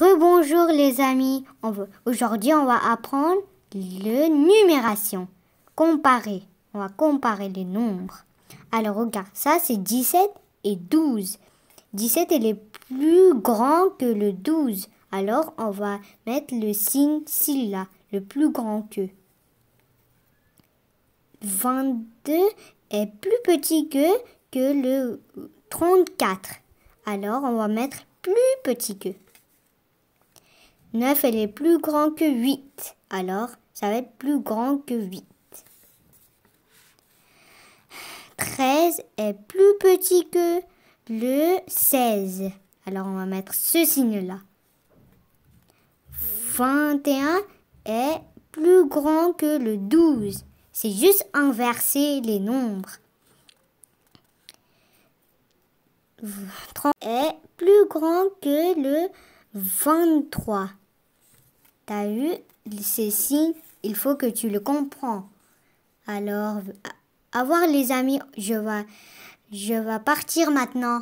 Rebonjour les amis, aujourd'hui on va apprendre le numération. Comparer, on va comparer les nombres. Alors regarde, ça c'est 17 et 12. 17 est le plus grand que le 12. Alors on va mettre le signe s'il là, le plus grand que. 22 est plus petit que, que le 34. Alors on va mettre plus petit que. 9, elle est plus grand que 8. Alors, ça va être plus grand que 8. 13 est plus petit que le 16. Alors, on va mettre ce signe-là. 21 est plus grand que le 12. C'est juste inverser les nombres. 30 est plus grand que le 23. T'as vu ces Il faut que tu le comprends. Alors, voir les amis, je vais, je vais partir maintenant.